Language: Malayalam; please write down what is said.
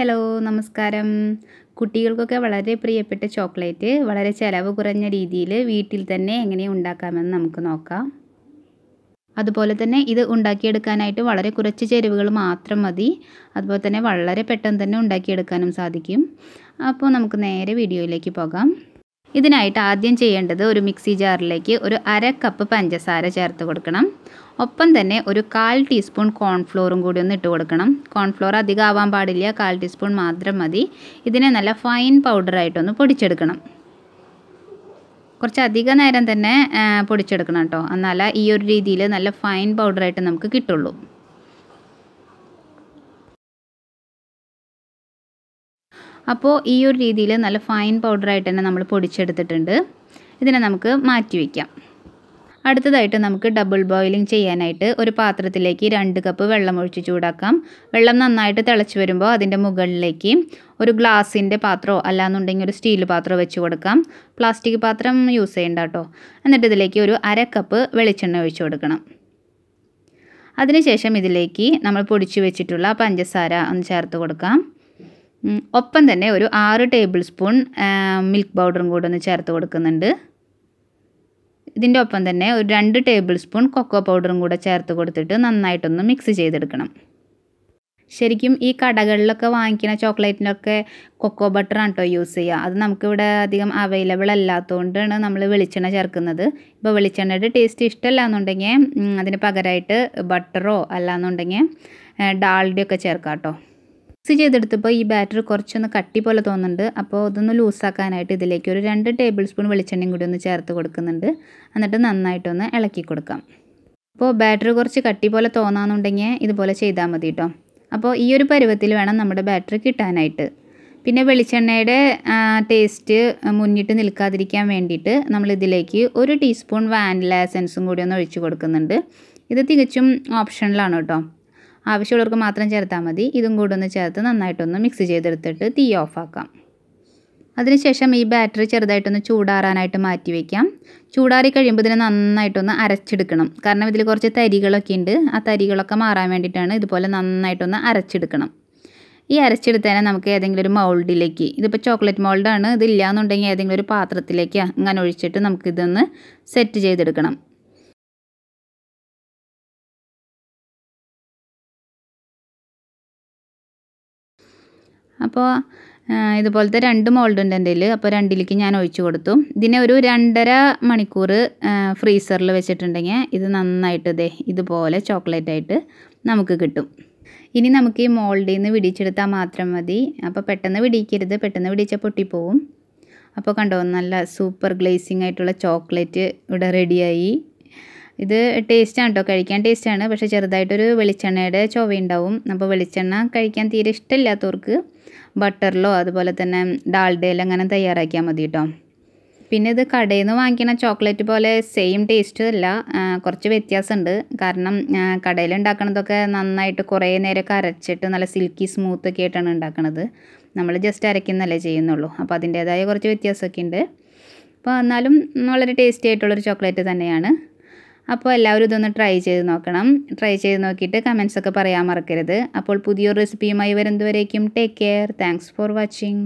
ഹലോ നമസ്കാരം കുട്ടികൾക്കൊക്കെ വളരെ പ്രിയപ്പെട്ട ചോക്ലേറ്റ് വളരെ ചിലവ് കുറഞ്ഞ രീതിയിൽ വീട്ടിൽ തന്നെ എങ്ങനെ ഉണ്ടാക്കാമെന്ന് നമുക്ക് നോക്കാം അതുപോലെ തന്നെ ഇത് ഉണ്ടാക്കിയെടുക്കാനായിട്ട് വളരെ കുറച്ച് ചേരുവകൾ മാത്രം മതി അതുപോലെ തന്നെ വളരെ പെട്ടെന്ന് തന്നെ ഉണ്ടാക്കിയെടുക്കാനും സാധിക്കും അപ്പോൾ നമുക്ക് നേരെ വീഡിയോയിലേക്ക് പോകാം ഇതിനായിട്ട് ആദ്യം ചെയ്യേണ്ടത് ഒരു മിക്സി ജാറിലേക്ക് ഒരു അര കപ്പ് പഞ്ചസാര ചേർത്ത് കൊടുക്കണം ഒപ്പം തന്നെ ഒരു കാൽ ടീസ്പൂൺ കോൺഫ്ലോറും കൂടി ഒന്ന് ഇട്ട് കൊടുക്കണം കോൺഫ്ലോർ അധികം ആവാൻ പാടില്ല കാൽ ടീസ്പൂൺ മാത്രം മതി ഇതിനെ നല്ല ഫൈൻ പൗഡറായിട്ടൊന്ന് പൊടിച്ചെടുക്കണം കുറച്ച് അധിക നേരം തന്നെ പൊടിച്ചെടുക്കണം കേട്ടോ എന്നാൽ ഈ ഒരു രീതിയിൽ നല്ല ഫൈൻ പൗഡറായിട്ട് നമുക്ക് കിട്ടുള്ളൂ അപ്പോൾ ഈ ഒരു രീതിയിൽ നല്ല ഫൈൻ പൗഡറായിട്ട് തന്നെ നമ്മൾ പൊടിച്ചെടുത്തിട്ടുണ്ട് ഇതിനെ നമുക്ക് മാറ്റി വയ്ക്കാം അടുത്തതായിട്ട് നമുക്ക് ഡബിൾ ബോയിലിംഗ് ചെയ്യാനായിട്ട് ഒരു പാത്രത്തിലേക്ക് രണ്ട് കപ്പ് വെള്ളം ഒഴിച്ച് ചൂടാക്കാം വെള്ളം നന്നായിട്ട് തിളച്ച് വരുമ്പോൾ അതിൻ്റെ മുകളിലേക്ക് ഒരു ഗ്ലാസിൻ്റെ പാത്രമോ അല്ലാന്നുണ്ടെങ്കിൽ ഒരു സ്റ്റീൽ പാത്രം വെച്ച് കൊടുക്കാം പ്ലാസ്റ്റിക് പാത്രം യൂസ് ചെയ്യേണ്ട കേട്ടോ എന്നിട്ട് ഇതിലേക്ക് ഒരു അര കപ്പ് വെളിച്ചെണ്ണ ഒഴിച്ചു കൊടുക്കണം അതിനുശേഷം ഇതിലേക്ക് നമ്മൾ പൊടിച്ചു വെച്ചിട്ടുള്ള പഞ്ചസാര ഒന്ന് ചേർത്ത് കൊടുക്കാം ഒപ്പം തന്നെ ഒരു ആറ് ടേബിൾ സ്പൂൺ മിൽക്ക് പൗഡറും കൂടെ ഒന്ന് ചേർത്ത് കൊടുക്കുന്നുണ്ട് ഇതിൻ്റെ ഒപ്പം തന്നെ ഒരു രണ്ട് ടേബിൾ സ്പൂൺ കൊക്കോ പൗഡറും കൂടെ ചേർത്ത് കൊടുത്തിട്ട് നന്നായിട്ടൊന്ന് മിക്സ് ചെയ്തെടുക്കണം ശരിക്കും ഈ കടകളിലൊക്കെ വാങ്ങിക്കുന്ന ചോക്ലേറ്റിനൊക്കെ കൊക്കോ ബട്ടറാണ് കേട്ടോ യൂസ് ചെയ്യുക അത് നമുക്കിവിടെ അധികം അവൈലബിൾ അല്ലാത്തതുകൊണ്ടാണ് നമ്മൾ വെളിച്ചെണ്ണ ചേർക്കുന്നത് ഇപ്പോൾ വെളിച്ചെണ്ണയുടെ ടേസ്റ്റ് ഇഷ്ടമല്ല എന്നുണ്ടെങ്കിൽ അതിന് പകരമായിട്ട് ബട്ടറോ അല്ലാന്നുണ്ടെങ്കിൽ ഡാൾഡയൊക്കെ ചേർക്കാം കേട്ടോ മിക്സ് ചെയ്തെടുത്തപ്പോൾ ഈ ബാറ്റർ കുറച്ചൊന്ന് കട്ടി പോലെ തോന്നുന്നുണ്ട് അപ്പോൾ അതൊന്ന് ലൂസാക്കാനായിട്ട് ഇതിലേക്ക് ഒരു രണ്ട് ടേബിൾ സ്പൂൺ വെളിച്ചെണ്ണയും കൂടി ഒന്ന് ചേർത്ത് കൊടുക്കുന്നുണ്ട് എന്നിട്ട് നന്നായിട്ടൊന്ന് ഇളക്കി കൊടുക്കാം അപ്പോൾ ബാറ്റർ കുറച്ച് കട്ടി പോലെ തോന്നാന്നുണ്ടെങ്കിൽ ഇതുപോലെ ചെയ്താൽ മതി കേട്ടോ അപ്പോൾ ഈ ഒരു പരുവത്തിൽ വേണം നമ്മുടെ ബാറ്റർ കിട്ടാനായിട്ട് പിന്നെ വെളിച്ചെണ്ണയുടെ ടേസ്റ്റ് മുന്നിട്ട് നിൽക്കാതിരിക്കാൻ വേണ്ടിയിട്ട് നമ്മൾ ഇതിലേക്ക് ഒരു ടീസ്പൂൺ വാനില എസൻസും കൂടി ഒന്ന് ഒഴിച്ച് കൊടുക്കുന്നുണ്ട് ഇത് തികച്ചും ഓപ്ഷണലാണ് കേട്ടോ ആവശ്യമുള്ളവർക്ക് മാത്രം ചേർത്താൽ മതി ഇതും കൂടെ ഒന്ന് ചേർത്ത് നന്നായിട്ടൊന്ന് മിക്സ് ചെയ്തെടുത്തിട്ട് തീ ഓഫാക്കാം അതിനുശേഷം ഈ ബാറ്ററി ചെറുതായിട്ടൊന്ന് ചൂടാറാനായിട്ട് മാറ്റി വയ്ക്കാം ചൂടാറി കഴിയുമ്പോൾ ഇതിനെ നന്നായിട്ടൊന്ന് അരച്ചെടുക്കണം കാരണം ഇതിൽ കുറച്ച് തരികളൊക്കെ ഉണ്ട് ആ തരികളൊക്കെ മാറാൻ വേണ്ടിയിട്ടാണ് ഇതുപോലെ നന്നായിട്ടൊന്ന് അരച്ചെടുക്കണം ഈ അരച്ചെടുത്തതിനെ നമുക്ക് ഏതെങ്കിലും ഒരു മൗൾഡിലേക്ക് ഇതിപ്പോൾ ചോക്ലേറ്റ് മൗൾഡാണ് ഇതില്ല എന്നുണ്ടെങ്കിൽ ഏതെങ്കിലും ഒരു പാത്രത്തിലേക്ക് അങ്ങനെ ഒഴിച്ചിട്ട് നമുക്കിതൊന്ന് സെറ്റ് ചെയ്തെടുക്കണം അപ്പോൾ ഇതുപോലത്തെ രണ്ട് മോൾഡ് ഉണ്ട് എൻ്റെ അപ്പോൾ രണ്ടിലേക്ക് ഞാൻ ഒഴിച്ചു കൊടുത്തു ഇതിനെ ഒരു രണ്ടര മണിക്കൂർ ഫ്രീസറിൽ വെച്ചിട്ടുണ്ടെങ്കിൽ ഇത് നന്നായിട്ട് ഇതേ ഇതുപോലെ ചോക്ലേറ്റ് ആയിട്ട് നമുക്ക് കിട്ടും ഇനി നമുക്ക് ഈ മോൾഡിൽ നിന്ന് വിടിച്ചെടുത്താൽ മാത്രം മതി അപ്പോൾ പെട്ടെന്ന് വിടിക്കരുത് പെട്ടെന്ന് വിടിച്ചാൽ പൊട്ടിപ്പോവും അപ്പോൾ കണ്ടോ നല്ല സൂപ്പർ ഗ്ലേസിംഗ് ആയിട്ടുള്ള ചോക്ലേറ്റ് ഇവിടെ റെഡിയായി ഇത് ടേസ്റ്റാണ് കേട്ടോ കഴിക്കാൻ ടേസ്റ്റാണ് പക്ഷേ ചെറുതായിട്ടൊരു വെളിച്ചെണ്ണയുടെ ചൊവ ഉണ്ടാവും അപ്പോൾ വെളിച്ചെണ്ണ കഴിക്കാൻ തീരെ ഇഷ്ടമില്ലാത്തവർക്ക് ബട്ടറിലോ അതുപോലെ തന്നെ ഡാൽഡയിലോ അങ്ങനെ തയ്യാറാക്കിയാൽ മതി കേട്ടോ പിന്നെ ഇത് കടയിൽ നിന്ന് വാങ്ങിക്കുന്ന ചോക്ലേറ്റ് പോലെ സെയിം ടേസ്റ്റ് അല്ല കുറച്ച് വ്യത്യാസമുണ്ട് കാരണം കടയിൽ ഉണ്ടാക്കുന്നതൊക്കെ നന്നായിട്ട് കുറേ നേരമൊക്കെ അരച്ചിട്ട് നല്ല സിൽക്കി സ്മൂത്ത് ഒക്കെ ആയിട്ടാണ് ഉണ്ടാക്കുന്നത് നമ്മൾ ജസ്റ്റ് അരയ്ക്കുന്നല്ലേ ചെയ്യുന്നുള്ളൂ അപ്പോൾ അതിൻ്റേതായ കുറച്ച് വ്യത്യാസമൊക്കെ ഉണ്ട് അപ്പോൾ എന്നാലും വളരെ ടേസ്റ്റി ആയിട്ടുള്ളൊരു ചോക്ലേറ്റ് തന്നെയാണ് അപ്പോൾ എല്ലാവരും ഇതൊന്ന് ട്രൈ ചെയ്ത് നോക്കണം ട്രൈ ചെയ്ത് നോക്കിയിട്ട് കമൻസൊക്കെ പറയാൻ മറക്കരുത് അപ്പോൾ പുതിയൊരു റെസിപ്പിയുമായി വരുന്നവരേക്കും take care thanks for watching